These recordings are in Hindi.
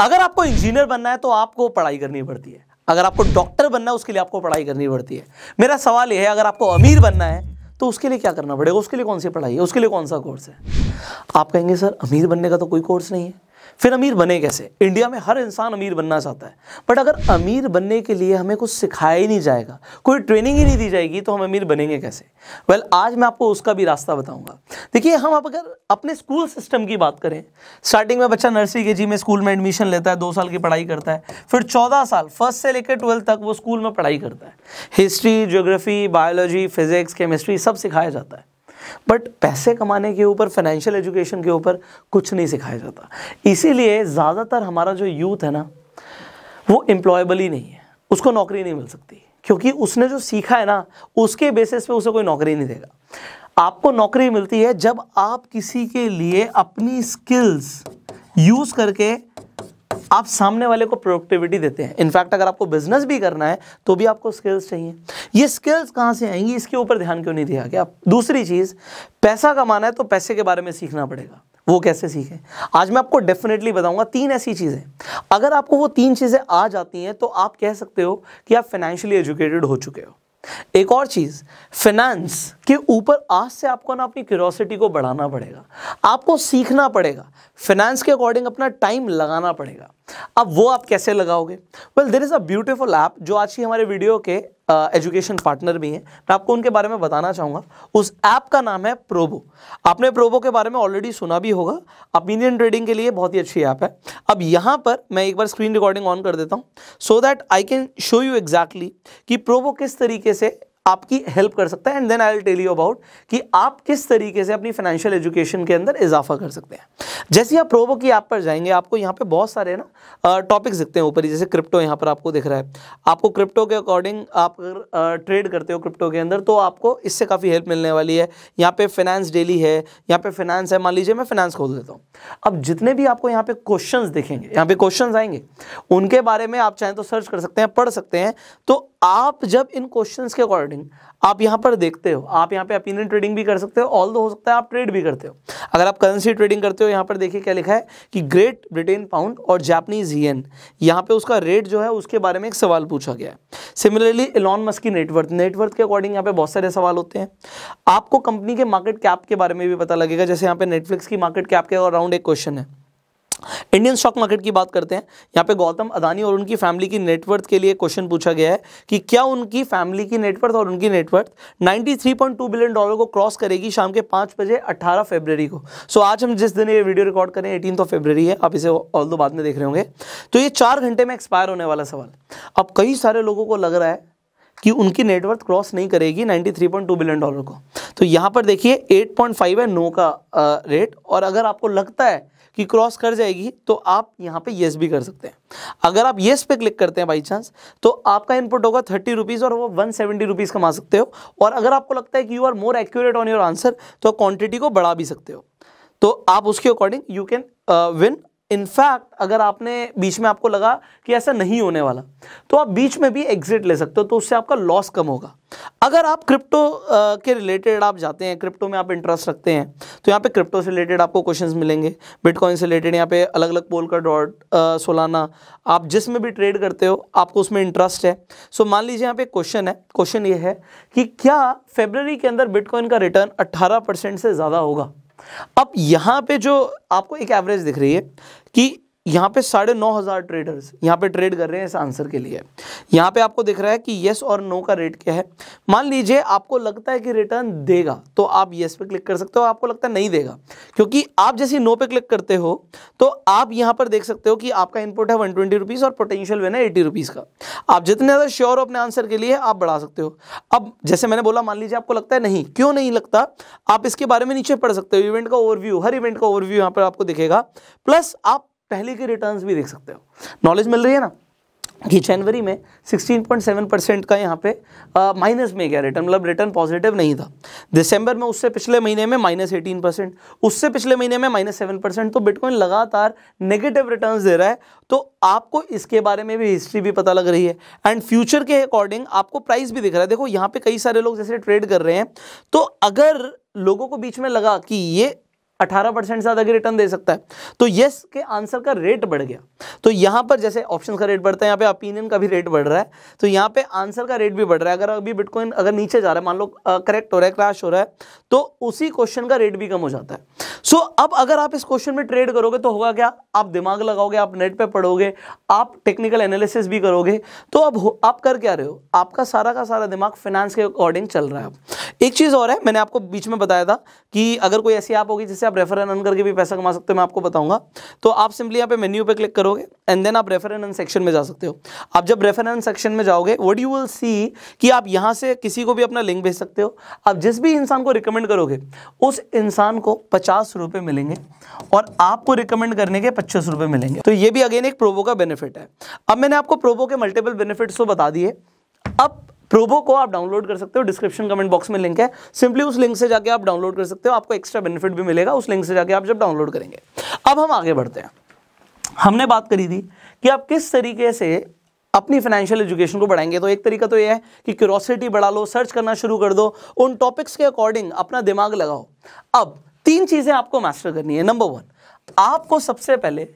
अगर आपको इंजीनियर बनना है तो आपको पढ़ाई करनी पड़ती है अगर आपको डॉक्टर बनना है उसके लिए आपको पढ़ाई करनी पड़ती है मेरा सवाल यह है अगर आपको अमीर बनना है तो उसके लिए क्या करना पड़ेगा उसके लिए कौन सी पढ़ाई है उसके लिए कौन सा कोर्स है आप कहेंगे सर अमीर बनने का तो कोई कोर्स नहीं है फिर अमीर बने कैसे इंडिया में हर इंसान अमीर बनना चाहता है बट अगर अमीर बनने के लिए हमें कुछ सिखाया ही नहीं जाएगा कोई ट्रेनिंग ही नहीं दी जाएगी तो हम अमीर बनेंगे कैसे वेल well, आज मैं आपको उसका भी रास्ता बताऊंगा देखिए हम आप अगर अपने स्कूल सिस्टम की बात करें स्टार्टिंग में बच्चा नर्सरी के जी में स्कूल में एडमिशन लेता है दो साल की पढ़ाई करता है फिर चौदह साल फर्स्ट से लेकर ट्वेल्थ तक वो स्कूल में पढ़ाई करता है history geography biology physics chemistry सब सिखाया जाता है बट पैसे कमाने के ऊपर फाइनेंशियल एजुकेशन के ऊपर कुछ नहीं सिखाया जाता इसीलिए ज़्यादातर हमारा जो यूथ है ना वो एम्प्लॉयबल ही नहीं है उसको नौकरी नहीं मिल सकती क्योंकि उसने जो सीखा है ना उसके बेसिस पे उसे कोई नौकरी नहीं देगा आपको नौकरी मिलती है जब आप किसी के लिए अपनी स्किल्स यूज़ करके आप सामने वाले को प्रोडक्टिविटी देते हैं इनफैक्ट अगर आपको बिजनेस भी करना है तो भी आपको स्किल्स चाहिए ये स्किल्स कहाँ से आएंगी इसके ऊपर ध्यान क्यों नहीं दिया गया दूसरी चीज़ पैसा कमाना है तो पैसे के बारे में सीखना पड़ेगा वो कैसे सीखें आज मैं आपको डेफिनेटली बताऊंगा तीन ऐसी चीज़ें अगर आपको वो तीन चीज़ें आ जाती हैं तो आप कह सकते हो कि आप फाइनेंशियली एजुकेटेड हो चुके हो एक और चीज़ फिनेंस के ऊपर आज से आपको ना अपनी क्यूरोसिटी को बढ़ाना पड़ेगा आपको सीखना पड़ेगा फाइनेंस के अकॉर्डिंग अपना टाइम लगाना पड़ेगा अब वो आप कैसे लगाओगे well there is a beautiful app जो आज की हमारे वीडियो के एजुकेशन uh, पार्टनर भी हैं मैं आपको उनके बारे में बताना चाहूँगा उस ऐप का नाम है प्रोबो आपने प्रोबो के बारे में ऑलरेडी सुना भी होगा ओपिनियन ट्रेडिंग के लिए बहुत ही अच्छी ऐप है अब यहाँ पर मैं एक बार स्क्रीन रिकॉर्डिंग ऑन कर देता हूँ so that I can show you exactly कि प्रोबो किस तरीके से आपकी हेल्प कर सकता है and then I will tell you about कि आप किस तरीके से अपनी फाइनेंशियल एजुकेशन के अंदर इजाफा कर सकते हैं जैसे आप प्रोवो की ऐप पर जाएंगे आपको यहाँ पे बहुत सारे ना टॉपिक्स दिखते हैं ऊपर ही जैसे क्रिप्टो यहाँ पर आपको दिख रहा है आपको क्रिप्टो के अकॉर्डिंग आप अगर ट्रेड करते हो क्रिप्टो के अंदर तो आपको इससे काफ़ी हेल्प मिलने वाली है यहाँ पर फिनेंस डेली है यहाँ पर फिनेंस है मान लीजिए मैं फिनेंस खोल देता हूँ अब जितने भी आपको यहाँ पर क्वेश्चन दिखेंगे यहाँ पर क्वेश्चन आएंगे उनके बारे में आप चाहें तो सर्च कर सकते हैं पढ़ सकते हैं तो आप जब इन क्वेश्चन के अकॉर्डिंग ट्रेडिंग आप यहाँ पर देखते हो आप यहाँ पे ओपिनियन ट्रेडिंग भी कर सकते हो ऑल दो हो सकता है आप ट्रेड भी करते हो अगर आप करेंसी ट्रेडिंग करते हो यहाँ पर देखिए क्या लिखा है कि ग्रेट ब्रिटेन पाउंड और जापनीज येन यहाँ पे उसका रेट जो है उसके बारे में एक सवाल पूछा गया है सिमिलरली इलॉन मस्क की नेटवर्थ नेटवर्थ के अकॉर्डिंग यहाँ पे बहुत सारे सवाल होते हैं आपको कंपनी के मार्केट कैप के बारे में भी पता लगेगा जैसे यहाँ पे नेटफ्लिक्स की मार्केट कैप के अराउंड एक क्वेश्चन है इंडियन स्टॉक मार्केट की बात करते हैं यहाँ पे गौतम अदानी और उनकी फैमिली की नेटवर्थ के लिए क्वेश्चन पूछा गया है कि क्या उनकी फैमिली की नेटवर्थ और उनकी नेटवर्थ 93.2 बिलियन डॉलर को क्रॉस करेगी शाम के पाँच बजे 18 फरवरी को सो आज हम जिस दिन ये वीडियो रिकॉर्ड करें एटीन ऑफ है आप इसे ऑल दो बाद में देख रहे होंगे तो ये चार घंटे में एक्सपायर होने वाला सवाल अब कई सारे लोगों को लग रहा है कि उनकी नेटवर्थ क्रॉस नहीं करेगी 93.2 बिलियन डॉलर को तो यहाँ पर देखिए 8.5 है नो का रेट और अगर आपको लगता है कि क्रॉस कर जाएगी तो आप यहाँ पे येस भी कर सकते हैं अगर आप येस पे क्लिक करते हैं बाई चांस तो आपका इनपुट होगा थर्टी रुपीज़ और वो वन सेवेंटी रुपीज़ कमा सकते हो और अगर आपको लगता है कि you are more accurate on your answer तो क्वांटिटी को बढ़ा भी सकते हो तो आप उसके according you can win in fact अगर आपने बीच में आपको लगा कि ऐसा नहीं होने वाला तो आप बीच में भी एग्जिट ले सकते हो तो उससे आपका लॉस कम होगा अगर आप क्रिप्टो के रिलेटेड आप जाते हैं क्रिप्टो में आप इंटरेस्ट रखते हैं तो यहाँ पे क्रिप्टो से रिलेटेड आपको क्वेश्चंस मिलेंगे बिटकॉइन से रिलेटेड यहाँ पे अलग अलग पोल का डॉट सोलाना आप जिसमें भी ट्रेड करते हो आपको उसमें इंटरेस्ट है सो मान लीजिए यहाँ पे क्वेश्चन है क्वेश्चन ये है कि क्या फेबररी के अंदर बिटकॉइन का रिटर्न अट्ठारह से ज़्यादा होगा अब यहां पे जो आपको एक एवरेज दिख रही है कि यहाँ पे साढ़े नौ हज़ार ट्रेडर्स यहाँ पे ट्रेड कर रहे हैं इस आंसर के लिए यहाँ पे आपको दिख रहा है कि येस और नो का रेट क्या है मान लीजिए आपको लगता है कि रिटर्न देगा तो आप येस पे क्लिक कर सकते हो आपको लगता है नहीं देगा क्योंकि आप जैसे नो पे क्लिक करते हो तो आप यहाँ पर देख सकते हो कि आपका इनपुट है वन ट्वेंटी और पोटेंशियल वेन है एटी रुपीज़ का आप जितने ज़्यादा श्योर हो अपने आंसर के लिए आप बढ़ा सकते हो अब जैसे मैंने बोला मान लीजिए आपको लगता है नहीं क्यों नहीं लगता आप इसके बारे में नीचे पढ़ सकते हो इवेंट का ओवरव्यू हर इवेंट का ओवरव्यू यहाँ पर आपको दिखेगा प्लस आप पहले के रिटर्न्स भी देख सकते हो नॉलेज मिल रही है ना कि जनवरी में 16.7 परसेंट का यहाँ पे माइनस में गया रिटर्न मतलब रिटर्न पॉजिटिव नहीं था दिसंबर में उससे पिछले महीने में माइनस एटीन परसेंट उससे पिछले महीने में माइनस सेवन परसेंट तो बिटकॉइन लगातार नेगेटिव रिटर्न्स दे रहा है तो आपको इसके बारे में भी हिस्ट्री भी पता लग रही है एंड फ्यूचर के अकॉर्डिंग आपको प्राइस भी दिख रहा है देखो यहाँ पे कई सारे लोग जैसे ट्रेड कर रहे हैं तो अगर लोगों को बीच में लगा कि ये अठारह परसेंट से ज़्यादा की रिटर्न दे सकता है तो यस के आंसर का रेट बढ़ गया तो यहां पर जैसे ऑप्शन का रेट बढ़ता है यहाँ पे ओपिनियन का भी रेट बढ़ रहा है तो यहाँ पे आंसर का रेट भी बढ़ रहा है अगर अभी बिटकॉइन अगर नीचे जा रहा है मान लो करेक्ट हो रहा है क्रैश हो रहा है तो उसी क्वेश्चन का रेट भी कम हो जाता है सो so, अब अगर आप इस क्वेश्चन में ट्रेड करोगे तो होगा क्या आप दिमाग लगाओगे आप नेट पर पढ़ोगे आप टेक्निकल एनालिसिस भी करोगे तो अब आप कर क्या रहे हो आपका सारा का सारा दिमाग फाइनेंस के अकॉर्डिंग चल रहा है एक चीज़ और है मैंने आपको बीच में बताया था कि अगर कोई ऐसी ऐप होगी जिससे आप रेफर एंड अन करके भी पैसा कमा सकते हो मैं आपको बताऊंगा तो आप सिंपली यहाँ पे मेन्यू पे क्लिक करोगे एंड देन आप रेफर एंड अन सेक्शन में जा सकते हो आप जब रेफर एंड सेक्शन में जाओगे वट यू विल सी कि आप यहाँ से किसी को भी अपना लिंक भेज सकते हो आप जिस भी इंसान को रिकमेंड करोगे उस इंसान को पचास रुपये मिलेंगे और आपको रिकमेंड करने के पच्चीस रुपये मिलेंगे तो ये भी अगेन एक प्रोवो का बेनिफिट है अब मैंने आपको प्रोवो के मल्टीपल बेनिफिट्स तो बता दिए अब प्रोबो को आप डाउनलोड कर सकते हो डिस्क्रिप्शन कमेंट बॉक्स में लिंक है सिंपली उस लिंक से जाके आप डाउनलोड कर सकते हो आपको एक्स्ट्रा बेनिफिट भी मिलेगा उस लिंक से जाके आप जब डाउनलोड करेंगे अब हम आगे बढ़ते हैं हमने बात करी थी कि आप किस तरीके से अपनी फाइनेंशियल एजुकेशन को बढ़ाएंगे तो एक तरीका तो ये है कि क्यूरोसिटी बढ़ा लो सर्च करना शुरू कर दो उन टॉपिक्स के अकॉर्डिंग अपना दिमाग लगाओ अब तीन चीज़ें आपको मास्टर करनी है नंबर वन आपको सबसे पहले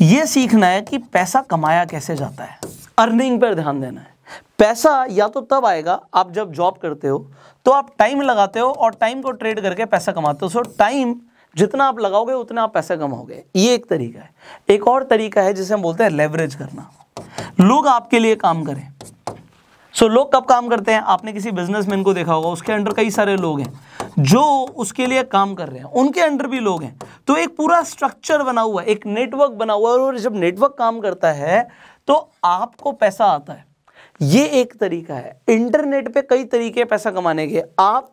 यह सीखना है कि पैसा कमाया कैसे जाता है अर्निंग पर ध्यान देना है पैसा या तो तब आएगा आप जब जॉब करते हो तो आप टाइम लगाते हो और टाइम को ट्रेड करके पैसा कमाते हो सो टाइम जितना आप लगाओगे उतना आप पैसा कमाओगे ये एक तरीका है एक और तरीका है जिसे हम बोलते हैं लेवरेज करना लोग आपके लिए काम करें सो लोग कब काम करते हैं आपने किसी बिजनेसमैन को देखा होगा उसके अंडर कई सारे लोग हैं जो उसके लिए काम कर रहे हैं उनके अंडर भी लोग हैं तो एक पूरा स्ट्रक्चर बना हुआ है एक नेटवर्क बना हुआ है और जब नेटवर्क काम करता है तो आपको पैसा आता है ये एक तरीका है इंटरनेट पे कई तरीके पैसा कमाने के आप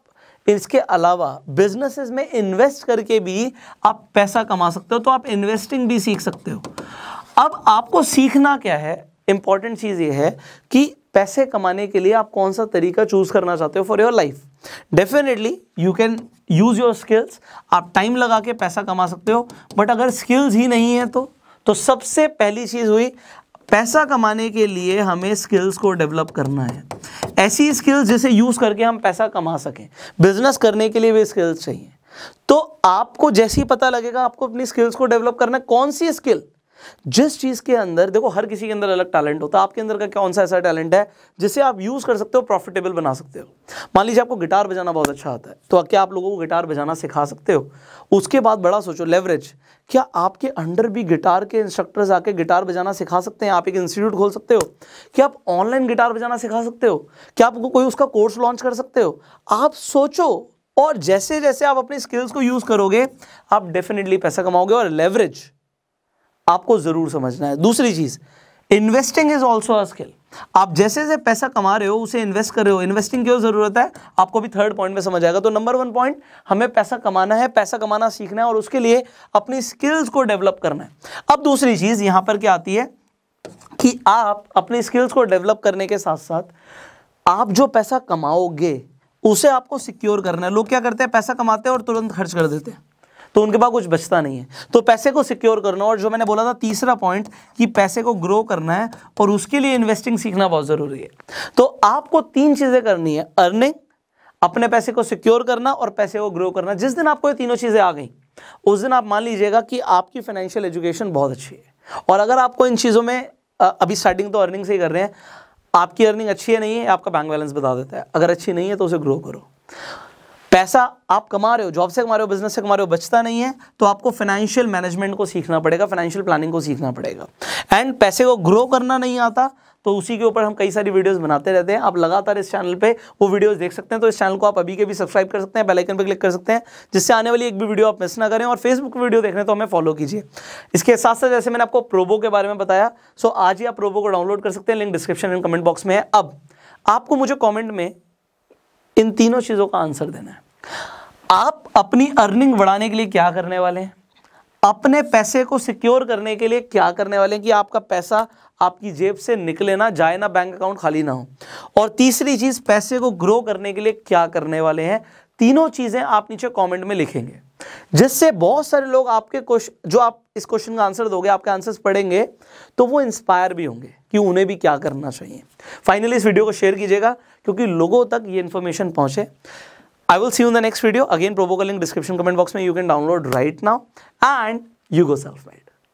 इसके अलावा बिजनेसेस में इन्वेस्ट करके भी आप पैसा कमा सकते हो तो आप इन्वेस्टिंग भी सीख सकते हो अब आपको सीखना क्या है इंपॉर्टेंट चीज़ ये है कि पैसे कमाने के लिए आप कौन सा तरीका चूज करना चाहते हो for your life definitely you can use your skills आप टाइम लगा के पैसा कमा सकते हो बट अगर स्किल्स ही नहीं है तो तो सबसे पहली चीज़ हुई पैसा कमाने के लिए हमें स्किल्स को डेवलप करना है ऐसी स्किल्स जिसे यूज़ करके हम पैसा कमा सकें बिजनेस करने के लिए भी स्किल्स चाहिए तो आपको जैसे ही पता लगेगा आपको अपनी स्किल्स को डेवलप करना है कौन सी स्किल जिस चीज़ के अंदर देखो हर किसी के अंदर अलग टैलेंट होता है आपके अंदर का कौन सा ऐसा टैलेंट है जिसे आप यूज़ कर सकते हो प्रॉफिटेबल बना सकते हो मान लीजिए आपको गिटार बजाना बहुत अच्छा आता है तो क्या आप लोगों को गिटार बजाना सिखा सकते हो उसके बाद बड़ा सोचो लेवरेज क्या आपके अंडर भी गिटार के इंस्ट्रक्टर्स आके गिटार बजाना सिखा सकते हैं आप एक इंस्टीट्यूट खोल सकते हो क्या आप ऑनलाइन गिटार बजाना सिखा सकते हो क्या आप कोई उसका कोर्स लॉन्च कर सकते हो आप सोचो और जैसे जैसे आप अपनी स्किल्स को यूज़ करोगे आप डेफिनेटली पैसा कमाओगे और लेवरेज आपको ज़रूर समझना है दूसरी चीज़ investing is also a skill आप जैसे जैसे पैसा कमा रहे हो उसे इन्वेस्ट कर रहे हो इन्वेस्टिंग क्यों ज़रूरत है आपको भी थर्ड पॉइंट में समझ आएगा तो नंबर वन पॉइंट हमें पैसा कमाना है पैसा कमाना सीखना है और उसके लिए अपनी स्किल्स को डेवलप करना है अब दूसरी चीज़ यहां पर क्या आती है कि आप अपनी स्किल्स को डेवलप करने के साथ साथ आप जो पैसा कमाओगे उसे आपको सिक्योर करना है लोग क्या करते हैं पैसा कमाते हैं और तुरंत खर्च कर देते हैं तो उनके पास कुछ बचता नहीं है तो पैसे को सिक्योर करना और जो मैंने बोला था तीसरा पॉइंट कि पैसे को ग्रो करना है और उसके लिए इन्वेस्टिंग सीखना बहुत ज़रूरी है तो आपको तीन चीज़ें करनी है अर्निंग अपने पैसे को सिक्योर करना और पैसे को ग्रो करना जिस दिन आपको ये तीनों चीज़ें आ गई उस दिन आप मान लीजिएगा कि आपकी फाइनेंशियल एजुकेशन बहुत अच्छी है और अगर आपको इन चीज़ों में अभी स्टार्टिंग तो अर्निंग से ही कर रहे हैं आपकी अर्निंग अच्छी है नहीं है आपका बैंक बैलेंस बता देता है अगर अच्छी नहीं है तो उसे ग्रो करो पैसा आप कमा रहे हो जॉब से कमा रहे हो बिजनेस से कमा रहे हो बचता नहीं है तो आपको फाइनेंशियल मैनेजमेंट को सीखना पड़ेगा फाइनेंशियल प्लानिंग को सीखना पड़ेगा एंड पैसे को ग्रो करना नहीं आता तो उसी के ऊपर हम कई सारी वीडियोस बनाते रहते हैं आप लगातार इस चैनल पे वो वीडियोस देख सकते हैं तो इस चैनल को आप अभी के भी सब्सक्राइब कर सकते हैं बेल आइकन पर क्लिक कर सकते हैं जिससे आने वाली एक भी वीडियो आप मिस ना करें और फेसबुक वीडियो देख रहे तो हमें फॉलो कीजिए इसके साथ साथ जैसे मैंने आपको प्रोबो के बारे में बताया सो आज ही आप प्रोबो को डाउनलोड कर सकते हैं link description and comment box में है अब आपको मुझे कॉमेंट में इन तीनों चीज़ों का आंसर देना है आप अपनी अर्निंग बढ़ाने के लिए क्या करने वाले हैं अपने पैसे को सिक्योर करने के लिए क्या करने वाले हैं कि आपका पैसा आपकी जेब से निकले ना जाए ना बैंक अकाउंट खाली ना हो और तीसरी चीज़ पैसे को ग्रो करने के लिए क्या करने वाले हैं तीनों चीज़ें आप नीचे कमेंट में लिखेंगे जिससे बहुत सारे लोग आपके क्वेश्चन जो आप इस क्वेश्चन का आंसर दोगे आपके आंसर्स पढ़ेंगे तो वो इंस्पायर भी होंगे कि उन्हें भी क्या करना चाहिए फाइनली इस वीडियो को शेयर कीजिएगा क्योंकि लोगों तक ये इन्फॉर्मेशन पहुंचे I will see you in the next video again Probo का लिंक डिस्क्रिप्शन कमेंट बॉक्स में you can download right now and you go self made